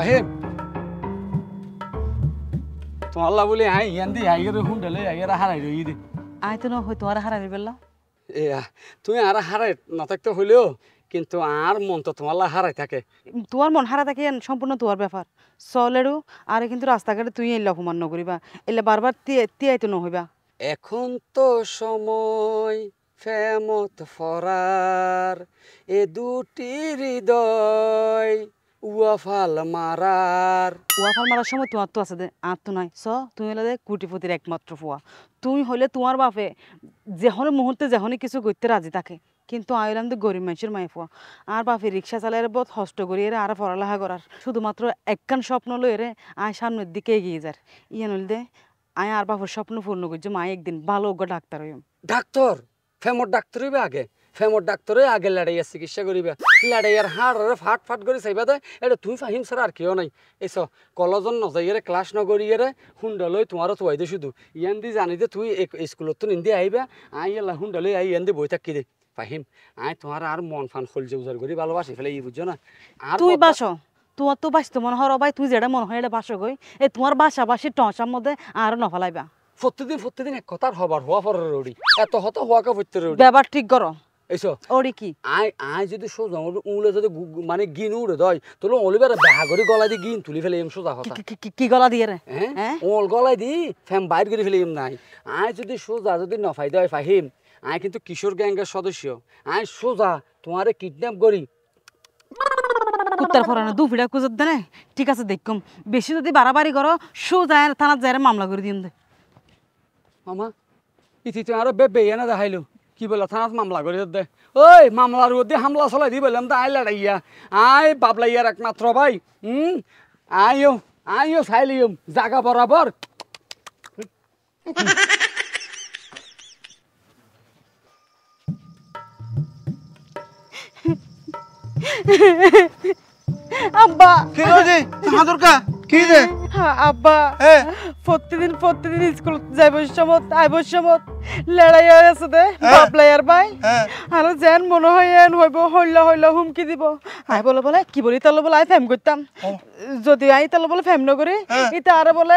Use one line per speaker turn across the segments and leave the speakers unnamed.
মাহিম তোমার লা বলে আই ইয়ান দি আইগের হুন্ডালে আইগের হারাই রই দি
আই তো নয় তোমার হারাই বেলা
এয়া তুমি আর হারাই না থাকতে হইলেও কিন্তু আর মন তো তোমার লা হারাই থাকে
তোমার মন হারা থাকে সম্পূর্ণ তোমার ব্যাপার চলেরু আর কিন্তু রাস্তাঘাটে তুই এলে অপমান নকরিবা এলে বারবার তিয়াইতে নহইবা
এখন তো সময় ফেমত ফরার এ দুটি হৃদয়
উয়াফাল মারার উয়াফাল মারার সময় তোমার তো আছে দে আর তো নাই স তুমি হলে দে কুটিপতির একমাত্র ফুয়া তুমি হলে তোমার বাপে যেহন মুহূর্তে যেহনই কিছু করতে রাজি থাকে কিন্তু আইলাম তো গরিব মানুষের মায়ে ফুয়া আর বাপে রিক্সা চালায় বহুত হস্ত করি এর আর পড়ালেখা করার শুধুমাত্র একখান স্বপ্ন লই রে আয় সামনের দিকে এগিয়ে যার ইয়ে নইলে দে
আয় আর বাপের স্বপ্ন পূর্ণ করছে মা একদিন ভালো ডাক্তার হইম ডাক্তার ফেমর ডাক্তার হইবে আগে ফেমর ডাক্তারে আগে লড়াইয়ার চিকিৎসা করিবা লড়াইয়ার হাড়রে ফাট ফাট করে চাইবা দে এটা তুমি ফাহিম ছাড়া আর কেউ নাই এস কলেজন নজাইয়ারে ক্লাস নগরিয়ারে হুন্ডালই তোমারও তোয়াই দে শুধু ইয়ান দি জানি যে তুই স্কুলত তো নিন্দি আইবা আই এলা হুন্ডালই আই ইয়ান দি বই থাকি দে ফাহিম আই তোমার আর মন ফান খলজে উজার করি ভালোবাসি ফেলে ই বুঝছো না আর তুই বাসো
তোমার তো বাসতো মনে হয় ভাই তুই যেটা মনে হয় এটা বাসো গই এ তোমার বাসা বাসি টসার মধ্যে আর
নফলাইবা প্রতিদিন প্রতিদিন এক কথার হবার হওয়া পরে রড়ি এত হত হওয়াকে পড়তে রড়ি ব্যাপার ঠিক করো এসো ওরে কি আই আই যদি সোজা উলে যদি মানে গিন উড়ে দয় তোলো অলিবার বাহাগরি গলা দিয়ে গিন তুলি ফেলে এম সোজা কথা কি গলা দিয়ে রে হ্যাঁ, হ্যাঁ? ওল গলা দি ফ্যাম বাইর করে ফেলে এম নাই আই যদি সোজা যদি নফাই দয় ফাহিম আই কিন্তু কিশোর গ্যাংয়ের সদস্য আই সোজা তোমারে কিডন্যাপ করি উত্তর ফরানো
দু ফিড়া কুজত দেনে ঠিক আছে দেখুম বেশি যদি বাড়াবাড়ি করো সোজা থানার যায় মামলা করে
দিন দে মামা ইতি তো আরো বেবে না দেখাইলো কি বলে থানাত মামলা করে দে ওই মামলার ওদের হামলা চলাই দি বললাম তো আই লাইয়া আই বাবলা ইয়ার একমাত্র ভাই হুম আইও আইও সাইলিও জাগা বরাবর
আব্বা কি রে হাজুর কি আব্বা প্রতিদিন
প্রতিদিন স্কুল যাইব সমত আইব লড়াই হয়ে আছে দে বাপলাই আর ভাই আর যেন মনে হয় এন হইব হুমকি দিব আই বলে বলে কি বলি তাহলে বলে আই করতাম যদি আই তাহলে বলে ফ্যাম নকরি এটা আর বলে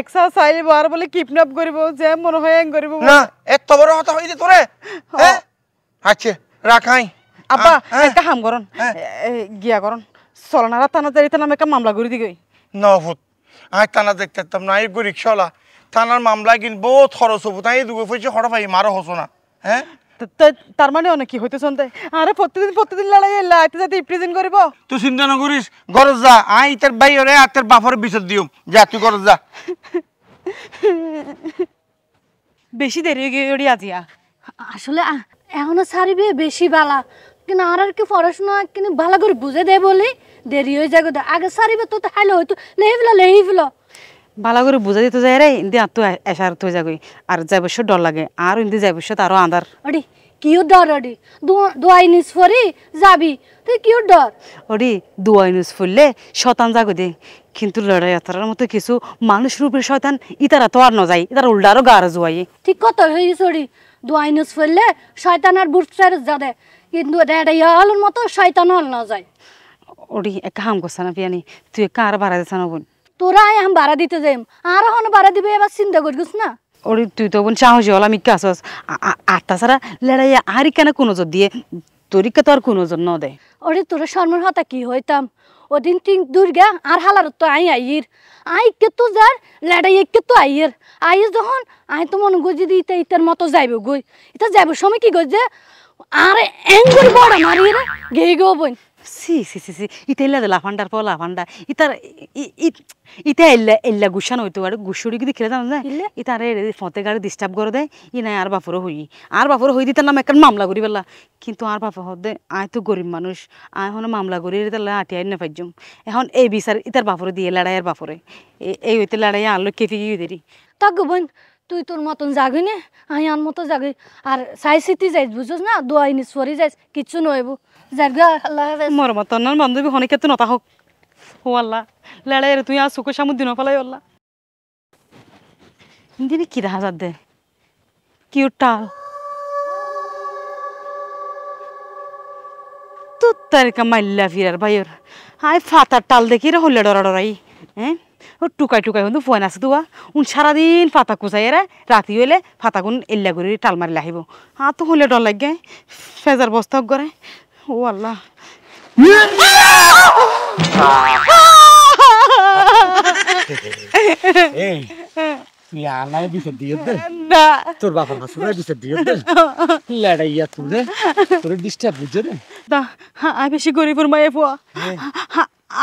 একসা চাইলিব আর বলে কিডন্যাপ করিব যেন মনে হয় এন করিব না এত বড় তোরে
আচ্ছা রাখাই আব্বা
একটা হাম করন গিয়া করন চলনারা থানা যাই তাহলে আমি একটা মামলা করে দিগই নভূত
আয় থানা দেখতাম না এই গরিব শলা থানার মামলা কিন বহুত খরচ হবো তাই দুগো পয়সা হঠাৎ পাই মারো হসো না হ্যাঁ
তার মানে অনেক কি হইতে সন্তাই আরে প্রতিদিন প্রতিদিন লড়াই এলা এতে যাতে প্রেজেন্ট করিব
তুই চিন্তা না করিস ঘর যা আই তার ভাই ওরে আর তার বাপরে বিচার দিও যা তুই গরজ যা
বেশি দেরি গিয়ে আজিয়া আসলে
এখনো সারিবে বেশি বালা কিন্তু আর কি পড়াশোনা কিন্তু ভালো করে বুঝে দেয় বলি দেরি হয়ে যায় আগে সারিবে তো হাইলে হইতো লেহি ফেলো লেহি ফেলো
ভালো করে বুঝা দিতে যায় রে ইন্দি আর তো এসার তো যাবি আর যাই ডর লাগে আর ইন্দি যাই বসে আরো আন্দার অডি কিও ডর অডি দোয়াই নিস ফরি যাবি তুই কিও ডর অডি দোয়াই নিস ফুললে শতান যাগো দে কিন্তু লড়াই আতার মতো কিছু মানুষ রূপে শতান ইতারা তো আর ন যায় ইতারা উল্টারও গার জোয়াই ঠিক কথা হয়ে গেছে অডি দোয়াই নিস ফুললে শয়তান
আর বুট যাদে কিন্তু আলুর মতো শয়তান হল না যায়
ওডি এক কাম করছ না পিয়ানি তুই কার ভাড়া দিছ না বোন
তোরা আম ভাড়া দিতে যাইম আর হন ভাড়া দিবে এবার চিন্তা করিস না
ওরে তুই তো বোন সাহসী হল আমি কাছ আটটা ছাড়া লড়াইয়া আর কেন কোনো জোর দিয়ে তোরিকে তো আর কোনো জোর ন দেয়
ওরে তোর শর্মার হতা কি হইতাম ওদিন তিন দুর্গা আর হালার তো আই আইয়ের আই কে তো যার লড়াই কে তো আইয়ের আইয়ের যখন আই তো মনে গজি দি ইতা ইতার মতো যাইব গই ইতা যাইব সময় কি গজে যে
আরে এঙ্গুল বড় মারি রে গেই গো বইন সি সি সি সি ইতে ইল্লা ফান্ডার পোলা ফান্ডা ইতার ইতে এল্লা এল্লা গুশান হইতো আর গুসুড়ি কি খেলে জানো যায় রে ফতে গাড়ি ডিস্টার্ব করে দেয় ই নাই আর বাপুরও হই আর বাপুরও হই দিতার নাম একটা মামলা করি বললা কিন্তু আর বাপা হদে আয় তো গরিব মানুষ আয় হন মামলা করি তাহলে আটি আই পাইজম এখন এই বিচার ইতার বাপুরে দিয়ে লড়াই আর বাপুরে এই হইতে লড়াইয়া আলো লোক কেফি গিয়ে দেরি
তা বোন তুই তোর মতন যাবি নে আমি আর মতো যাবি আর সাই সিটি যাই বুঝোস না দোয়াই নি সরি যাই কিচ্ছু নয় জাগা আল্লাহ
মর মতন বান্ধবী হনেকে তো নতা হোক ও আল্লাহ লড়াই তুই আর সুখ সামু দিন পালাই আল্লাহ দিনে কি দেখা যাদ দে টাল তোর তারিখা মাইল্লা ফিরার ভাইয়ের আয় ফাতার টাল দেখি রে হলে ডরা ডরাই হ্যাঁ টুকাই টুকাই কিন্তু ফোন আছে তোয়া উন সারাদিন ফাতা কুচাই এরা রাতি হইলে কোন এল্লা করে টাল মারিলে আহিব হাত তো হলে ডর লাগে ফেজার বস্তা করে ও আল্লাহ আমি বেশি গরিবের মায়ে পোয়া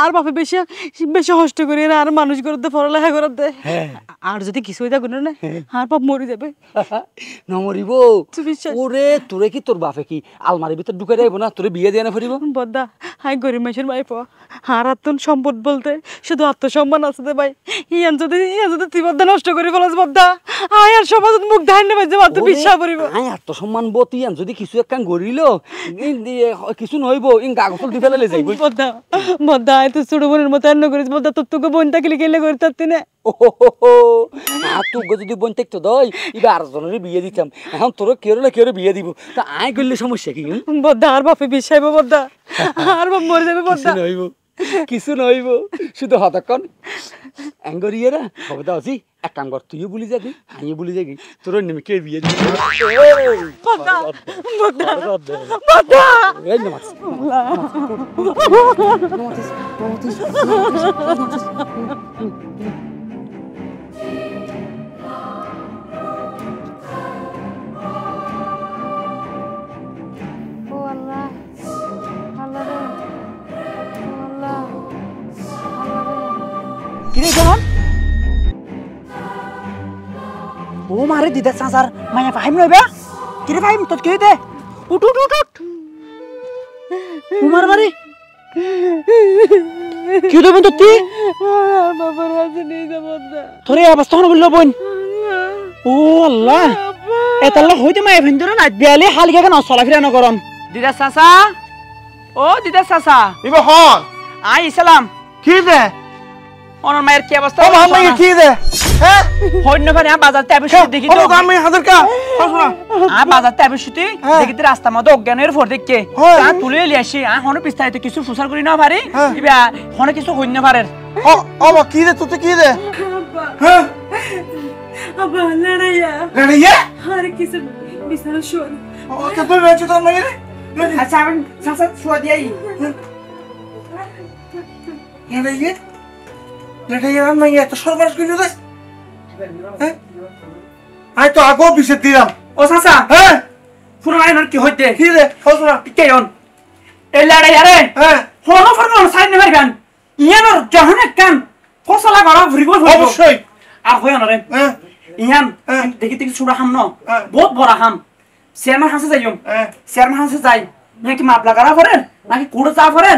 আর বাপে বেশি বেশি কষ্ট না আর মানুষ করতে পড়ালেখা দে হ্যাঁ। আর যদি কিছু হয়ে থাকুন না হ্যাঁ। আর বাপ মরে যাবে না মরিব ওরে তোরে কি তোর বাপে কি আলমারির ভিতর ঢুকে যাইব না তোরে বিয়ে দিয়ে না ফিরিব বদ্দা হাই গরিব মানুষের ভাই পো আর আত্মন সম্পদ বলতে শুধু আত্মসম্মান আছে দে ভাই ইয়ান যদি ইয়ান যদি তিবদ্দা নষ্ট করে
ফেলাস বদ্দা আয় আর সমাজ মুখ ধান নেবে যে বাদ বিশ্বাস করিব আই আত্মসম্মান বত ইয়ান যদি কিছু একখান গড়িল কিছু নইব ইন গা গোসল দি ফেলালে যাইব বদ্দা বদ্দা তুই ছোট বোনের মতো রান্না করিস বলতো তোর তোকে বোন থাকলে কেলে করে থাকতি না ও তোকে যদি বোন থাকতো দই এবার আর বিয়ে দিতাম এখন তোর কেরলে কেউ বিয়ে দিব তা করলে সমস্যা কি বদ্দা আর বাপে বিশ্বাইব বদ্দা আর বাপ মরে যাবে বদ্দা হইব কিছু নইব শুধু হতক্ষণ অ্যাঙ্গর ইয়েরা খবর দাও আছি এক কাম কর তুইও বলি যাবি আমিও বলি যাবি তোর নিমিকে বিয়ে দিবি
নমাজ
কিরে যেমন ও মারে দিদা সাঁসার মায়া ফাহিম নইবে কিরে ফাহিম তোর কি দে উঠ উঠ উঠ উঠ উমার বাড়ি কি দেবেন তো তুই
বাবার হাতে নিয়ে যাব না তোরে অবস্থা হন বললো
বোন ও আল্লাহ এতাল্লা হইতে মায়া ফেন দিল না বিয়ালে হালকা কেন চলাফেরা নকরম দিদা সাঁসা ও দিদা সাঁসা ইব হন আই ইসলাম কি দে ওনার মায়ের কি অবস্থা ও মামা কি দে হ্যাঁ হইন না বাজার তে দেখি তো আমি হাজার কা আ বাজার তে দেখি রাস্তা মধ্যে অজ্ঞানের ফর দেখকে তা তুলে লি আসি আ হন কিছু ফুসার করি না পারে ইবা হন কিছু হইন না পারে ও ও মা কি দে তুই কি দে হ্যাঁ লড়াইয়া লড়াইয়া আর কিছু বিসার শোন ও কত
বেঁচে তো মাইরে আচ্ছা আমি সাসা দিই লড়াইয়া নেটাইয়া রান্নাই এত সর্বনাশ করে দেয় আয় তো আগো দিলাম ও সাসা হ্যাঁ শুনো কি
হইতে কি রে ফসরা কেয়ন এলাড়ে আরে হ্যাঁ হলো ফরনো সাইন নেবার গান ইয়ানোর জহনে কান ফসলা গড়া ভরিগো অবশ্যই আর হইন রে হ্যাঁ। ইয়ান হ্যাঁ। দেখি দেখি ছোড়া হাম ন হ্যাঁ। বহুত বড় হাম চেয়ারম্যান হাসে যাইম চেয়ারম্যান হাসে যাই নাকি মাপলা গাড়া করেন নাকি কুড়ো চা করেন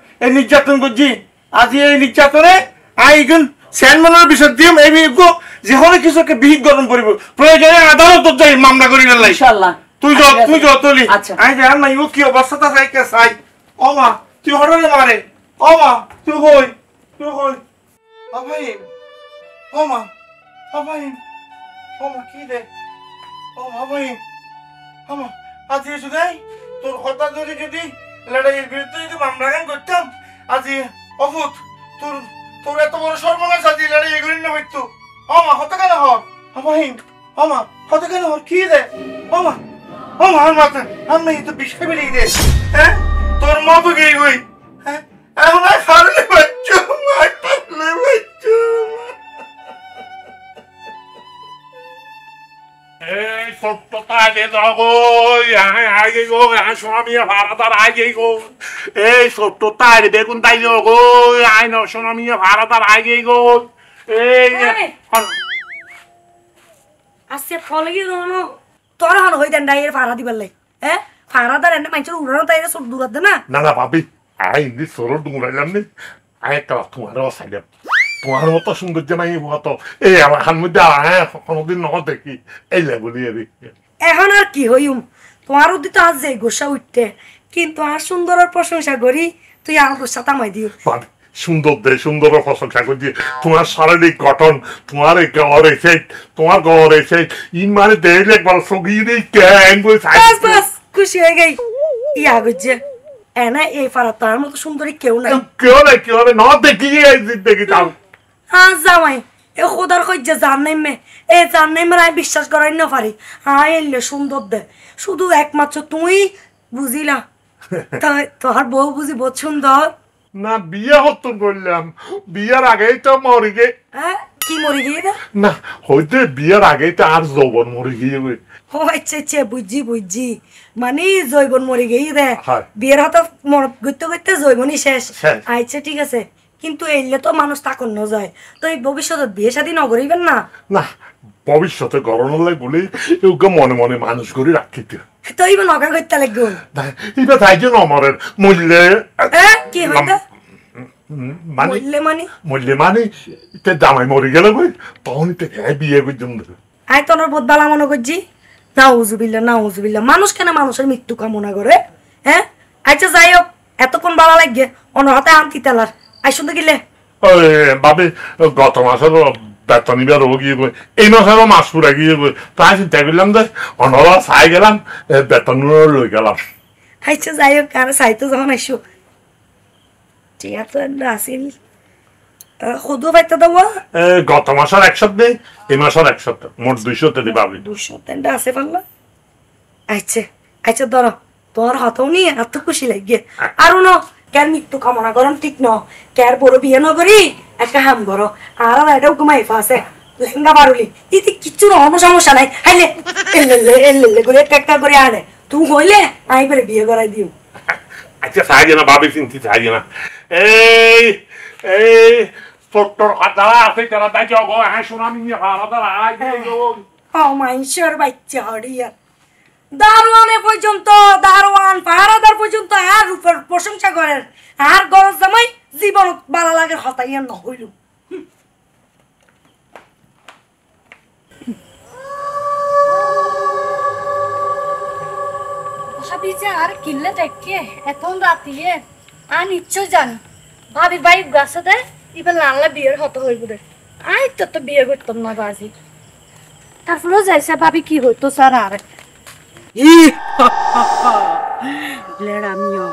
এই নির্যাতন করছি আজি এই নির্যাতনে আইগুন চেয়ারম্যানের বিষয় দিম এই বিজ্ঞ যে হলে কিছুকে বিহিত গঠন করব প্রয়োজনে আদালত যাই মামলা করি না তুই যত আচ্ছা, তুই আচ্ছা। যত লি আচ্ছা। আই জান না ইউ কি অবস্থাটা চাই কে সাই ও মা তুই হঠাৎ মারে ও মা তুই হই তুই হই বাবাই ও মা বাবাই ও মা কি দে ও বাবাই ও মা আজ এসে দেই তোর কথা যদি যদি লড়াইয়ের বিরুদ্ধে যদি মামলাগান করতাম আজি অভূত তোর তোর এত বড় সর্বনাশ আজি লড়াই এগুলি না হইতো অমা হতে কেন হর অমাহীন অমা হতে কেন হর কি দে অমা অমা আর মাথা আমি এই তো বিষয় বেরিয়ে দে হ্যাঁ তোর মতো গেই হই হ্যাঁ এখন আর পারলে বাচ্চু আর পারলে বাচ্চু
এই ছোট্ট তার বেগুন তাই গো আই নশোনা মিয়া ভাড়া তার আগে গো এই
আসছে ফল গিয়ে রোনো তোর হন হই দেন ডাইয়ের ভাড়া দিবার লাই হ্যাঁ ভাড়া দার এনে উড়ানো তাই সব দূরাত না
না না ভাবি আই ইন্দি সরো ডুঙ্গাইলাম নে আই একটা তোমারও সাইডে তোমার মতো সৌন্দর্য নাই মত এই এলাকার মধ্যে হ্যাঁ কোনোদিন ন দেখি এই বলি আর
এখন আর কি হইম তোমার উদ্দি আজ যাই গোসা উঠতে কিন্তু আর সুন্দরের প্রশংসা করি তুই আমার গোসা তামাই দিও
সুন্দর দে সুন্দর প্রশংসা করছি তোমার শারীরিক গঠন তোমার এই গড় এসে তোমার গড় এসেট ইন মানে দেখলে একবার সগিয়ে দিই ক্যাং বাস বাস খুশি
হয়ে গেই ইয়া গজ্জে এনা এই ফারা তার মতো সুন্দরী কেউ নাই
কেউ নাই কেউ নাই ন দেখিয়ে দেখি তাও
হ্যাঁ জামাই এ খোদার কই যে যার নামে এ যার নামে আমি বিশ্বাস করাই না পারি হ্যাঁ এলে সুন্দর দে শুধু একমাত্র তুই
বুঝিলা তোর বউ বুঝি বহুত সুন্দর না বিয়ে হতো বললাম বিয়ের আগেই তো মরি গে হ্যাঁ, কি মরি গিয়ে না হইতে বিয়ের আগেই তো আর যৌবন মরি গিয়ে
ও আচ্ছা আচ্ছা বুঝছি বুঝছি মানে জৈবন মরি গেই রে বিয়ের হাতে মর করতে করতে জৈবনই শেষ আচ্ছা ঠিক আছে কিন্তু এইলে তো মানুষ তাকন যায় তো এই ভবিষ্যতে বিয়ে শাদী ন করিবেন না
না ভবিষ্যতে গরম লাগে বলে এগুলো মনে মনে মানুষ করে রাখি তো করতে লাগবে তাই যে নমরের মূল্যে কি হইতে দামাই
আই বহুত বালা মনে না না মানুষ কেন মানুষের মৃত্যু কামনা করে হ্যাঁ আচ্ছা যাই হোক এতক্ষণ বালা লাগে অনহাতে আনতি তেলার আই শুনতে গেলে
বাবে গত মাসের বেতন নিবে রোগ গিয়ে এই মাস পুরা গিয়ে চিন্তা করলাম যে চাই গেলাম বেতন লই গেলাম
আচ্ছা যাই হোক আর চাইতো যখন আইসো টিয়া তো আসিল পাইতে দেব
গত মাসের এক সপ্তাহে এই মাসের এক সপ্তাহ মোট দুইশো তেদি পাবি
দুইশো তেনটা আছে পারলা আচ্ছা আচ্ছা ধরো তোমার হাতেও নিয়ে এত খুশি লাগিয়ে আর না কের মৃত্যু কামনা করম ঠিক ন কের বড় বিয়ে নগরি একটা হাম বড় আর এটাও ঘুমাই ফাঁসে লেহেঙ্গা বারুলি ইতি কিছু রহম সমস্যা নাই হাইলে এলে এল্লে করে একটা একটা করে আনে তুই হইলে
আই পরে বিয়ে করাই দিও আচ্ছা সাহায্য না বাবি চিন্তি সাহায্য না এই এই ছোট্টর কথা আছে তারা তাই জগ হ্যাঁ সুনামি নিয়ে ভালো তারা
ও মাইশোর বাচ্চা হড়িয়া দারোয়ানে পর্যন্ত ঘরের আর ঘরের জামাই জীবন বালা লাগে হতাই আর নহইল
ভাবিছে আর কিনলে দেখে এখন রাতিয়ে আর নিশ্চয় জানি ভাবি ভাই গাছে দে এবার লাল্লা বিয়ের হত হইব রে আই তো তো বিয়ে করতাম না বাজি তারপরেও যাইছে ভাবি কি হইতো স্যার আর
লেড়ামিয়া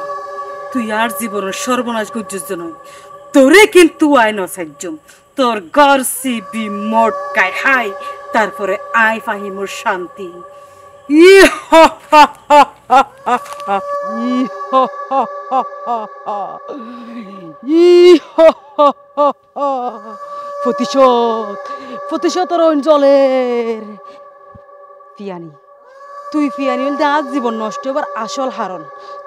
তুই আর জীবনের সর্বনাশ করছিস যেন তোরে কিন্তু আইন অসাহ্যম তোর গর সিবি মটকায় হাই তারপরে আয় ফাহিমুর শান্তি ই হ হ হ প্রতিশোধ প্রতিশোধ অঞ্চলের পিয়ানি তুই পিয়ানি বলতে আজ জীবন নষ্ট হবার আসল হারণ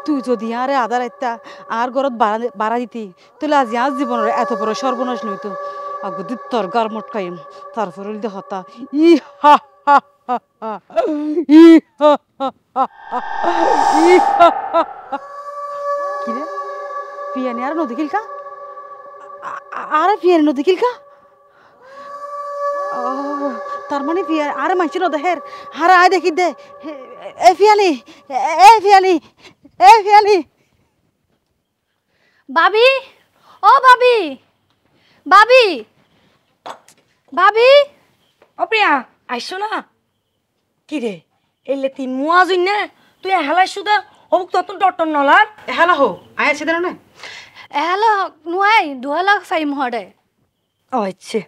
তুই যদি আরে আদার আইতা আর গরত বাড়া দিতি তাহলে আজি আজ জীবনের এত বড় সর্বনাশ নইতো আগদি তোর গার মটকাইম তারপর হইল হতা ই হা হা হা ই হা হা ই হা হা কিরে পিয়ানি আর নদী কিলকা আরে পিয়ানি নদী কিলকা তার মানে পিয়া আরে মাইছিল দেহের হারা আয় দেখি দে এ পিয়ালি এ পিয়ালি এ ফিয়ালি বাবি ও বাবি
বাবি বাবি ও প্রিয়া
আইসো না কি এলে তিন মুয়া জুই না তুই হেলাই সুদা
অবুক ততন টটন নলার এহেলা হো আয়া ছিদেন না এহেলা নুয়াই দুহেলা ফাই মহড়ে ও আচ্ছা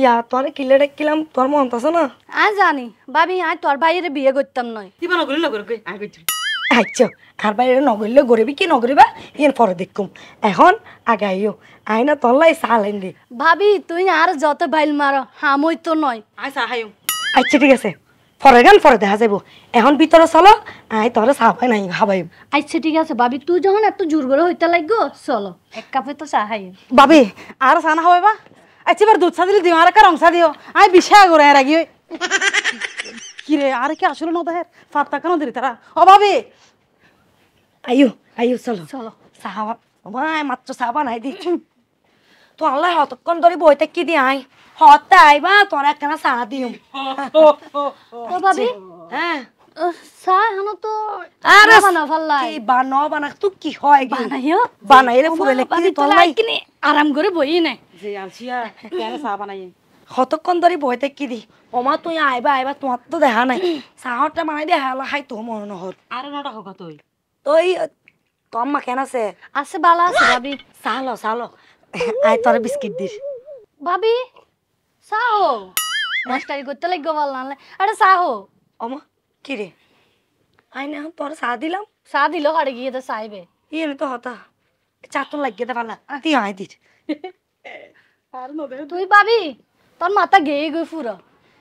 ইয়া তোর কিলে ডাকিলাম তোর মন আছে না আ জানি বাবি আয় তোর ভাইয়ের বিয়ে করতাম নয় তুই
বলো গলি লগর কই আয় কইছিস
আচ্ছা আর বাইরে নগরিলে গরিবি কি নগরিবা ইয়ের পরে দেখুম এখন আগাইও আইনা তল্লাই সালেন দি
ভাবি তুই আর যত বাইল মার হামই তো নয় আই সাহায্য
আচ্ছা ঠিক আছে পরে গান পরে দেখা যাবো এখন ভিতরে চলো আই তোর সাহায্য নাই ভাবাই
আচ্ছা ঠিক আছে ভাবি তুই যখন এত জোর করে হইতে লাগগো চলো এক কাপে তো সাহায্য
ভাবি আর সানা হবে বা আচ্ছা এবার দুধ চা দিও আর একটা রং চা দিও আই বিষয় করে রাগি কিরে আর কি আসলে নদাহের ফাত্তা কেন দিলি তারা ভাবি
আইও আইও চলো চলো চাহাবা মাত্র চাহাবা নাই দি তো হতক্ষণ ধরে বই থাকি দি আই হতে আইবা তোর একখানা চাহা দিও নাই দি তুই আইবা আইবা তোমার তো দেখা নাই চাহটা মানে দেখা হাই তো মনে নহর আর তুই ওই তো আম্মা কেন আছে আছে বালা আছে ভাবি চালো চালো আই তোর বিস্কিট দিস
ভাবি চাও মাস্টারি করতে লাগবে বল না আরে চাও অমা কি রে আই না তোর চা দিলাম চা দিল হারে গিয়ে তো চাইবে ইয়ে তো হতা চা তো লাগিয়ে দে বালা তুই আয় দিস তুই ভাবি তোর মাথা গেয়ে গই পুরো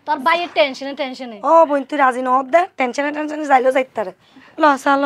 তোর বাইয়ের টেনশনে টেনশনে ও বোন তুই রাজি নহব দে টেনশনে টেনশনে যাইলেও যাইতারে ল চা ল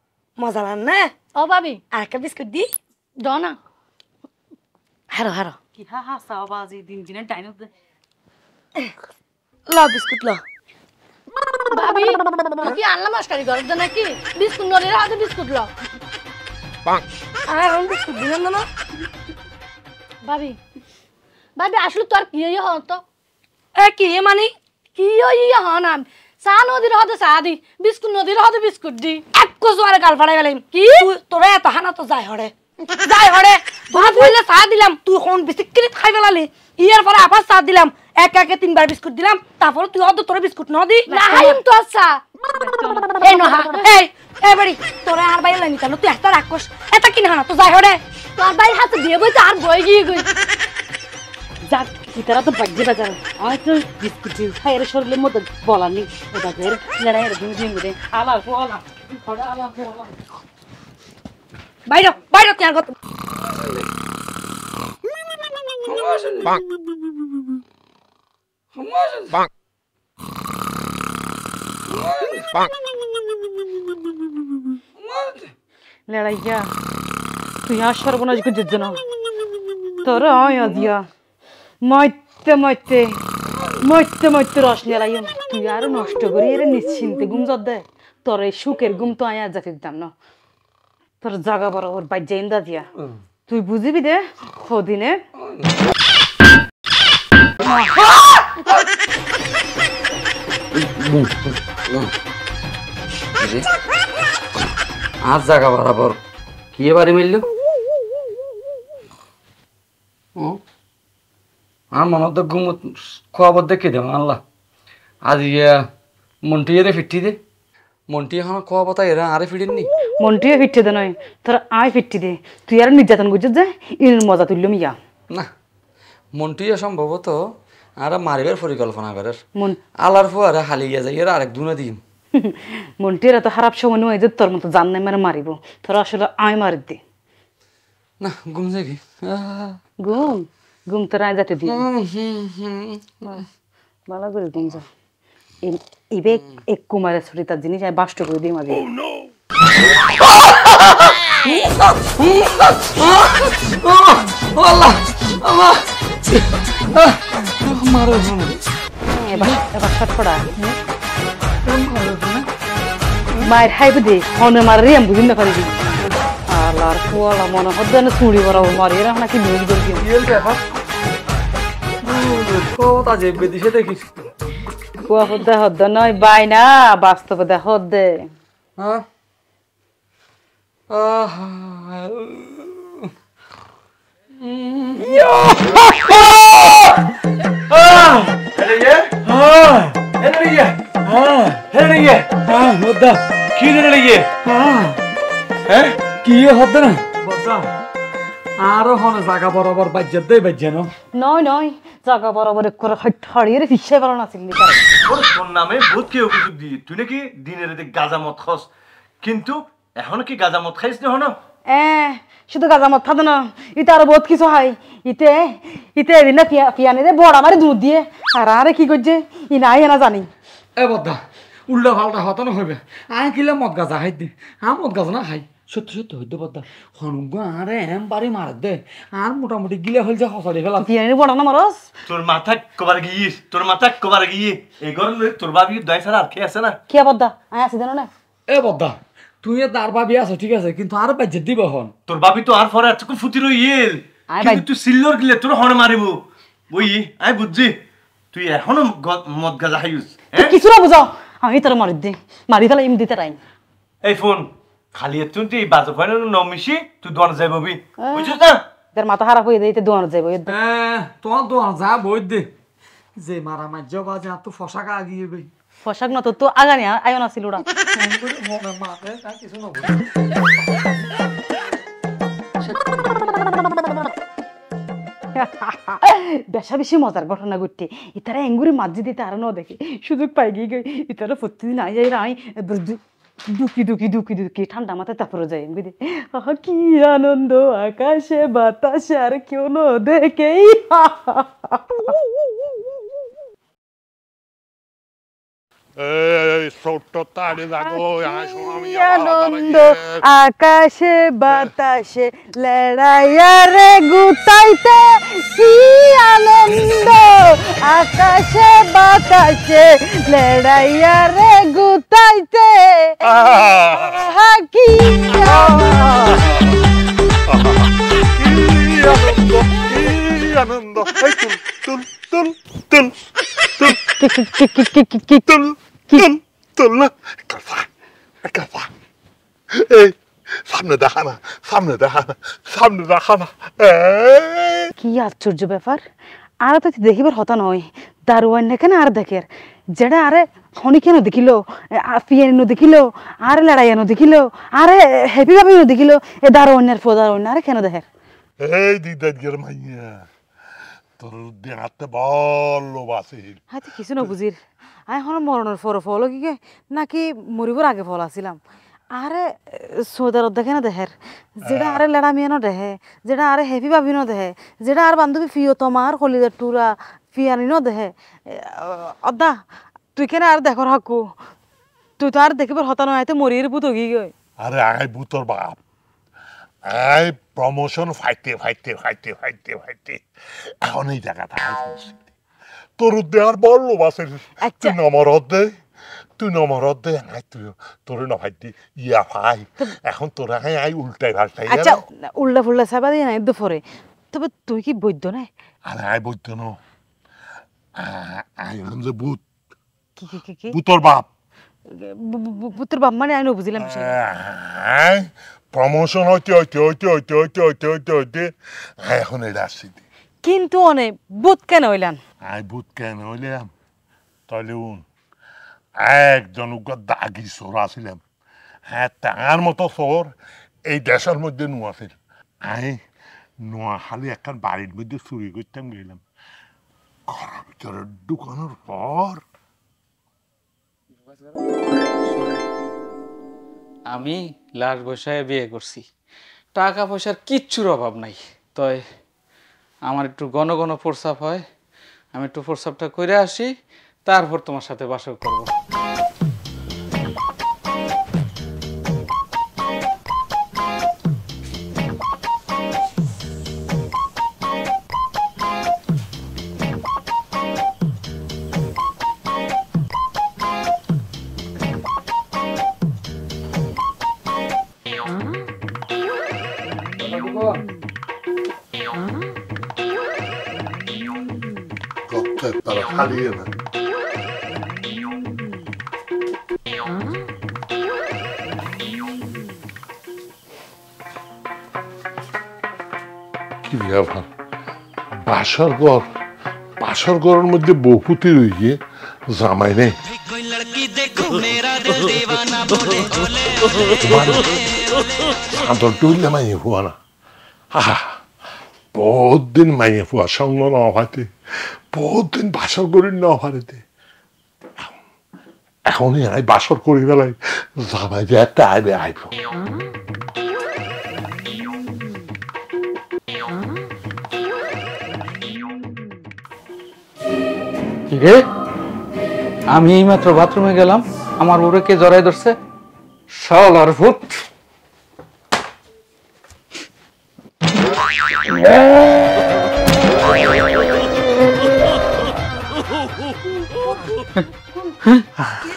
মজা লান না ও ভাবি আর একটা বিস্কুট দি দ না হারো হারো কি হা হা বাজি দিন দিন টাইম
ল
বিস্কুট ল
ভাবি
কি আনলা মাস্টারি ঘরের জন্য কি বিস্কুট নলের হাতে বিস্কুট পাঁচ আর আমি বিস্কুট দিলাম না ভাবি ভাবি আসলে তোর কি তো এ কি মানে কি হই হন আমি চা নদীর হতে চা দি বিস্কুট নদীর হতে বিস্কুট দি এক কোসমারে গাল ফাড়াই গেলাম কি তোরা এত হানা
যাই হরে যাই হরে ভাত হইলে দিলাম তুই কোন বিস্কিট খাই পেলালি ইয়ার পরে আবার দিলাম এক একে তিনবার বিস্কুট দিলাম তারপরে তুই অত তোর বিস্কুট ন দি তো আচ্ছা
এই নহা এই
এই বাড়ি তোরা আর বাইরে লাইনি তুই এটা
কিনা না তো যাই হরে তোর বাইরে দিয়ে বই তো আর বই গিয়ে
যাক তারা তো বাজ্যে বাজার আমার তো বিস্কুট খায়ের শরীরের মতো বলা নেই ওদের লড়াইয়ের ঘুম ঝিম রে আলা ফলা বাইর কেন কত লড়াইয়া তুই আর সর্বনাশ গুজের জন্য তোর আয় দিয়া মরতে মরতে মরতে মরতে রস নেলাই তুই আরো নষ্ট করি এর নিশ্চিন্তে ঘুম জর দে তোর এই সুখের ঘুম তো আয়া যাতে দিতাম না তোর জাগা ওর বাইজে ইন্দা দিয়া তুই বুঝিবি দে কদিনে
আজ জাগা বরাবর কি বাড়ি মিললো হুম আমার মনে ঘুমত খোয়াবত দেখে দেব আল্লাহ আজ মন্টি এরে ফিটি দে মন্টি এখন খোয়াবত এরা আরে ফিটেন নি মন্টিও ফিটতে দে নয় তোর আয় ফিটি
দে তুই আর নির্যাতন করছিস যে ইনের মজা তুললাম ইয়া
না মন্টিও সম্ভবত আর মারিবার পরিকল্পনা করার আলার হালি গিয়ে যাই আরেক দুনা দিন
মন্টিরা তো খারাপ সময় নয় যে তোর মতো জান নাই মানে মারিব তোর আসলে আয় মারি দে না ঘুম যাবি ঘুম ঘুম তো রায় যাতে দিই ভালো করে ঘুম যা ইবে এক কুমারের ছুটি তার জিনিস আমি বাষ্ট করে দিই মাঝে মারো oh, এবার এবার ছটফড়া মায়ের হাইবে দে আমি বুঝিন পারি আর কোয়ালা মনে হচ্ছে না চুড়ি বরাবর মারি এরা নাকি নিউজ বলছি
কথা যে বেদিশে দেখিস
কুয়া হদ্দে হদ্দে নয় বাই না বাস্তবে দে হদ্দে
হ্যাঁ কি হবে না
বজা
আরো হন জাগা বরাবর বাজ্যের দেই বাজ্যে ন
নয় নয় জাগা বরাবর এক করে হাড়িয়ে হিসেবে ভালো না ছিল
তোর নামে বহুত কি অভিযোগ দিয়ে তুই নাকি দিনের দিক গাজা মত খস কিন্তু এখন কি গাজা মত খাইছ না হন এ
শুধু গাজা মত খাদ না ইতে আরো বহুত কিছু হয় ইতে ইতে এদিন না পিয়া পিয়ানে দে বড় আমারে দুধ দিয়ে আর আরে কি করছে ই নাই এনা জানি
এ বদ্দা উল্টা ভালটা হতানো হইবে আয় কিলা মদ গাজা খাই দে আ মদ গাজা না খাই সত্যি সত্যি হইতে পারতাম হনুগ আর বাড়ি মারাত দে আর মোটামুটি গিলা হইল যে হসারি ফেলাম তিয়ানি বড় না মারস
তোর মাথা কবার গিয়ে তোর মাথা কবার গিয়ে এই লই তোর বাবি দয় ছাড়া আর কে আছে না
কি বদ্দা আয় আছে জানো না এ বদ্দা তুই তার বাবি আছো ঠিক আছে কিন্তু আর বাজে দিব হন
তোর বাবি তো আর পরে কো ফুতি রইল কিন্তু তুই সিল্লর গিলে তোর হন মারিবো ওই আয় বুঝছি তুই এখনো মদ গাজা খাইস কিছু
না বুঝাও আমি তোর মারি দে মারি ফেলাই এম দিতে রাইন
এই ফোন খালি তুই বাজার ফাইন নমিশি তুই যাই ববি
বুঝছিস না তোর মাথা খারাপ হয়ে যাই বই
তোমার যা বই দে যে মারা বাজে তো ফসাক আগিয়ে বই ফসাক না তো তো আগানি আয়ো না ছিল ওরা
বেশা বেশি মজার ঘটনা ঘটতে ইতারা এঙ্গুরি মাঝি দিতে আর ন দেখে সুযোগ পাই গিয়ে ইতারা প্রতিদিন আই আই দুকি দুকি দুকি দুকি ঠান্ডা মাথায় তারপরে যাই বুঝলি কি আনন্দ আকাশে বাতাসে আর কেউ দেখেই হা
আনন্দ
আকাশে বাতাসে লড়াইয়ারে গুতাইতে কি আনন্দ আকাশে বাতাসে লড়াইয়ারে
গুতাইতে কি আনন্দ তুল তুল
তুল তুল তুল তুল তুল চল না কাপা কাপা এই সামনে দেখা না সামনে দেখা না সামনে না
কি আশ্চর্য ব্যাপার আর তো দেখিবার হতা নয় দারুয়ান না আর দেখে যেটা আরে হনিকেন দেখিল পিয়ানিনো দেখিল আর লড়াইয়ানো দেখিল আরে হ্যাপি বাবিনো দেখিল এ দারুয়ান্যার ফো দারুয়ান্য আরে কেন দেখের
এই গের মাইয়া তোর দেহাতে ভালো বাসিল
হাতে কিছু না বুঝির আমি এখন মরণের পরে ফল কি নাকি মরিবর আগে ফল আসিলাম আরে সৌদার দেখে না দেহের যেটা আরে লেড়ামিয়ানো দেহে যেটা আরে হেভি ভাবিনো দেহে যেটা আর বান্ধবী ফিও তোমার হলিদের টুরা ফিয়ানিনো দেহে অদ্দা তুই কেন আর দেখর হাকু তুই তো আর দেখিবার নয় তো মরির ভূত গি গই
আরে আই ভূতর বাপ আই প্রমোশন ফাইতে ফাইতে ফাইতে ফাইতে ফাইতে এখন এই জায়গাটা তোর উদ্দে আর বলল বাসের আচ্ছা। তুই নমর দে তুই নমর দে নাই তুই তোর না ভাই ইয়া ভাই এখন তোরা হ্যাঁ আই উল্টাই ভালটাই আচ্ছা
উল্লা ফুল্লা সাবা দিয়ে নাই দুপুরে তবে তুই কি বৈদ্য না
আরে আই বৈদ্য ন আই হন যে ভূত
কি কি কি কি ভূতর বাপ ভূতর বাপ মানে আই বুঝিলাম হ্যাঁ
প্রমোশন হইতে হইতে হইতে হইতে হইতে হইতে হইতে হইতে এখন এটা আসছি
কিন্তু অনেক ভূত কেন হইলাম
عبود كان وليم طالون একজন উগ্র দাগি চোর আছিলাম হ্যাঁ তার মতো চোর এই দেশের মধ্যে নো আছিল আই নোয়াখালী একখান বাড়ির মধ্যে চুরি করতাম গেলাম ঘরের ভিতরে ঢুকানোর পর
আমি লাশ বসায় বিয়ে করছি টাকা পয়সার কিচ্ছুর অভাব নাই তয় আমার একটু ঘন ঘন প্রস্তাব হয় আমি টুপোর সাপটা করে আসি তারপর তোমার সাথে বাসর করবো
কি ব্যাপার বাসর ঘর বাসর ঘরের মধ্যে বপুতি রইছে জামাই নেই মাইয়ে ফুয়া না বহুত দিন মাইয়ে ফুয়া সঙ্গ না হাতে বহুত দিন বাসর করি না হারিতে এখনই আই বাসর করি বেলায় জামাই যে একটা আইবে আইব
রে আমি এইমাত্র বাথরুমে গেলাম আমার ওরে
কে জড়াই ধরছে শাল আর ভূত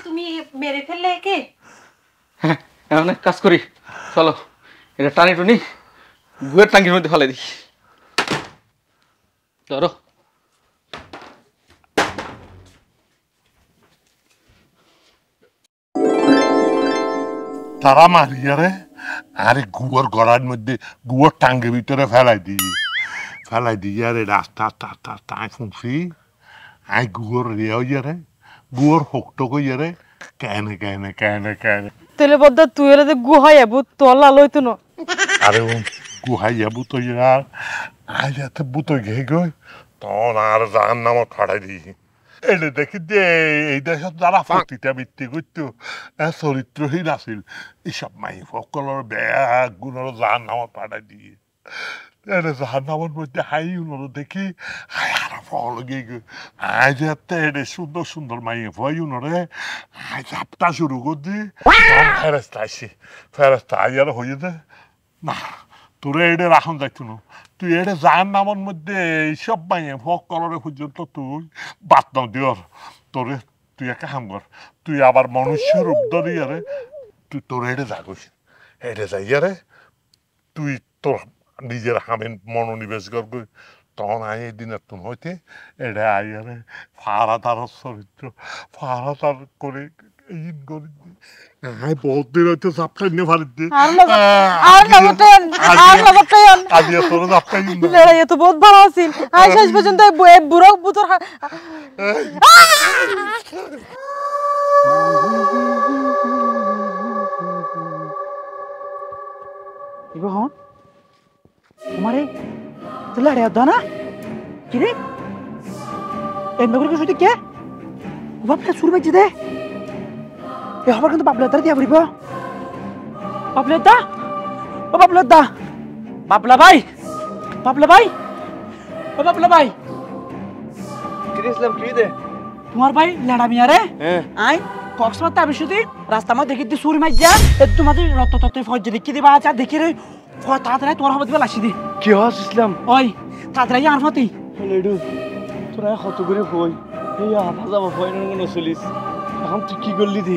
তুমি মেরে ফেললে হ্যাঁ,
হ্যাঁ, অনেক কাজ করি চলো এটা টানি টুনি গুয়ের টাঙ্গির মধ্যে ফেলে দিই ধরো
তারা মারিয়ারে আরে গুয়ার গড়ার মধ্যে গুয়ার টাঙ্গে ভিতরে ফেলাই দিয়ে ফেলাই দিয়ে আরে রাস্তা টাস্তা আস্তে ফুঁসি আই গুয়ার রেয়া ইয়ারে গুয়ার হোকটোক ইয়ারে কেন কেন কেন কেন
তেলে বদ্ধ তুই এর যে গুহাই আবু তলা লইতো ন
আরে গুহাই আবু তো ইয়ার আজ এত বুতো ঘে গই তখন আর জাহান নামও ফাড়াই দিয়েছি এনে দেখি যে এই দেশত যারা পতিতাবৃত্তি করত চরিত্রহীন আছিল এইসব মাহিসকলৰ বেয়া গুণৰ জাহান নামত পাৰাই দিয়ে এনে জাহান নামত মধ্যে হাই উনলো দেখি হাই আরাম লগে গো আই যে এনে সুন্দৰ সুন্দৰ মাইয়ে ভয় উনরে হাই জাপটা শুরু করে দিয়ে ফেরস্তা আসি আজি আৰু হৈ হয়ে না তোরা এটা রাখন যাইত তুই এটা যান নামের মধ্যে এইসব মাইয়ে ভোগ করলে পর্যন্ত তুই বাদ না দিওর তোরে তুই একা হাম কর তুই আবার মনুষ্য রূপ ধরিয়া রে তুই তোর এটা যাগস এটা যাই আরে তুই তোর নিজের হামেন মনোনিবেশ কর তখন আই দিনের তুন হইতে এটা আইয়ারে ফাড়া তার চরিত্র ফাড়া তার করে হাই বহুত দিন হইতে জাপটাই নিয়ে ফারিতে আর
তো বহুত ভালো আছিল আই শেষ পর্যন্ত বুড়ো
বুতর
ইবহন
তোমারে তো লড়াই দানা কি রে
এন্ড করে কিছু কে বাপ সুর বেজে দে এ খবর কিন্তু বাবলতার দিয়া পড়িব বাবলতা ও বাবলতা বাবলা ভাই বাবলা ভাই ও বাবলা ভাই কি দে তোমার ভাই লেডা মিয়া রে আই কক্সবাজার আমি শুধু রাস্তা মধ্যে দেখি সুর মাই যা তোমাদের রত তত ফজ্জে দেখি দিবা আচ্ছা দেখি রে তাড়াতাড়ি তোমার
হবে দিবা লাসি দি কি হস ইসলাম ওই তাড়াতাড়ি আর ফতি লেডু তোরা কত করে হই এই আফাজা বাবা এখন তুই কি করলি দি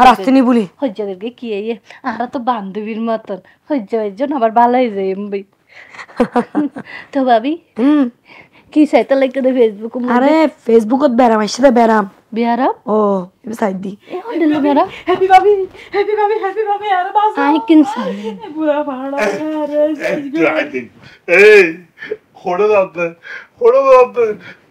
আর আসতেনি বলি
হজ্জাদেরকে কি এই আর তো বান্ধবীর মতন হজ্জা একজন আবার ভালোই যায় এমবি তো ভাবি কি সাইতে লাগতে দে ফেসবুক আরে
ফেসবুকত বেরাম আসছে দে বেরাম বেরাম ও এম সাইড দি
দিল বেরাম হ্যাপি ভাবি হ্যাপি ভাবি হ্যাপি ভাবি আর বাস আই ক্যান সি
পুরা ভাড়া আরে এই খোড়া দাঁত খোড়া দাঁত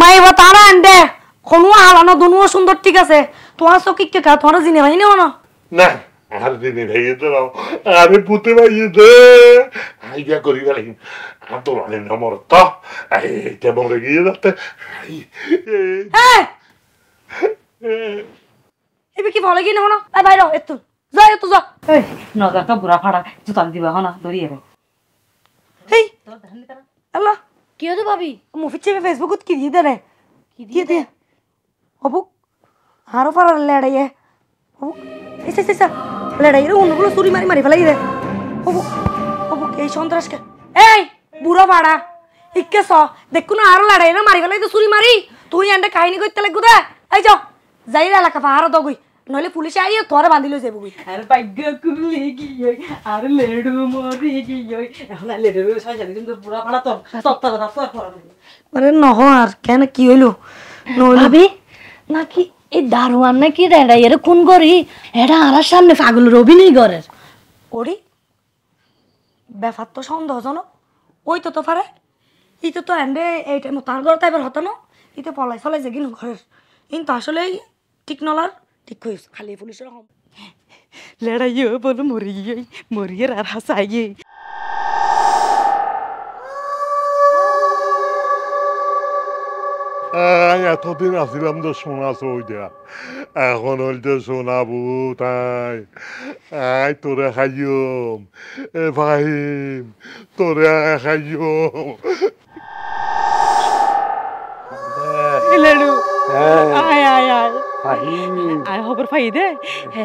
মা এবার
তারা দে কোনো আলানো দুনুও সুন্দর ঠিক আছে তোমার চকি কে খা তোমার জিনে ভাই নেও না
না আর জিনে ভাই তো না আরে পুতে ভাই দে আইডিয়া করি গেলে আর তো রানে না মর তো এইটা মরে গিয়ে যাতে
এবার কি বলে গিয়ে নেব না আই ভাই রো যা এতু যা এই
নজাটা বুড়া ফাড়া জুতান দিবা হনা দড়িয়ে রে
এই আল্লাহ কি হতো ভাবি মফিজ চেপে ফেসবুকত কি দিয়ে দেয় কি দিয়ে দে অবুক আরো পারার লেড়াইয়ে অবুক এসে এসে লেড়াই রে অন্যগুলো চুরি মারি মারি ফেলাই দে অবুক অবুক এই সন্ত্রাসকে এই বুড়ো ভাড়া ইকে স দেখুন আরো লড়াই না মারি ফেলাই তো চুরি মারি তুই এন্ডে কাহিনী করতে লাগবো দে এই যাও যাই এলাকা পাহাড় দগুই নইলে পুলিশে আইয়ে তোরে বাঁধি
লইছে বুবি আর ভাগ্য কুলে কি আর লেডু মরি কি এখন আর লেডু সবাই জানি কিন্তু পুরা ফাড়া তো তত্তর তত্তর
আরে নহ আর কেন কি হইলো নইলে নাকি এই দারোয়ান নাকি রেডা এর কোন করি এটা আর সামনে পাগল রবি নেই ঘরের
করি ব্যাপার তো সন্দেহজনক ওই তো তো পারে ই তো তো এন্ডে এইটা তার ঘর তাইবার হতো না ই তো পলাই ফলাই যে কিন্তু ঘরের কিন্তু আসলে ঠিক নলার ঠিক কইস খালি পুলিশের হম
লড়াইও বল মরিয়ে মরিয়ে আর হাসাইয়ে
এতদিন আসিলাম তো সোনা চৌদিয়া এখন তো সোনা তাই আই তোরে খাইম এ ভাই তোরে খাইম আয় আয় আয় আর
খবর পাই দে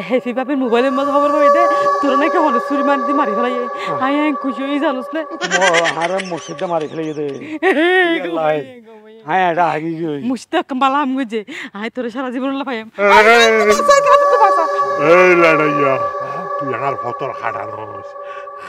হেফি বাপের মোবাইলের মধ্যে খবর পাই দে তোর নাকি হলে চুরি মারি দিয়ে মারি ফেলাই আই আই খুশি হয়ে জানোস না আরে মুর্শিদে মারি ফেলাই দে হ্যাঁ এটা আগে মুর্শিদে কামাল আম গুজে আই তোর সারা জীবন লাফাই
এই লড়াইয়া তুই আর ফতর হাডা নস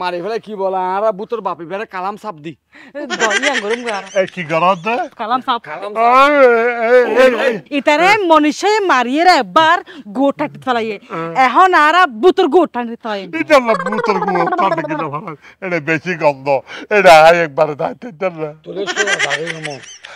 মারি ফেলে কি বলে আর বুতর বাপি ফেলে কালাম সাপ দি
কি
ইতারে মনুষ্য মারিয়ে রে একবার গোটা ফেলাইয়ে এখন আর বুতর গোটা
নিতে হয় বুতর গোটা এটা বেশি গন্ধ এটা একবার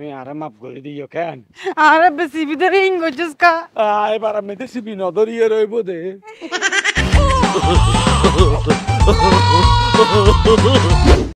তুমি আরে মাফ করে দিও কেন আরে বেশি ভিতরে ইংগোজস কা এবার আমি তো সিবি নদরিয়ে রইব দে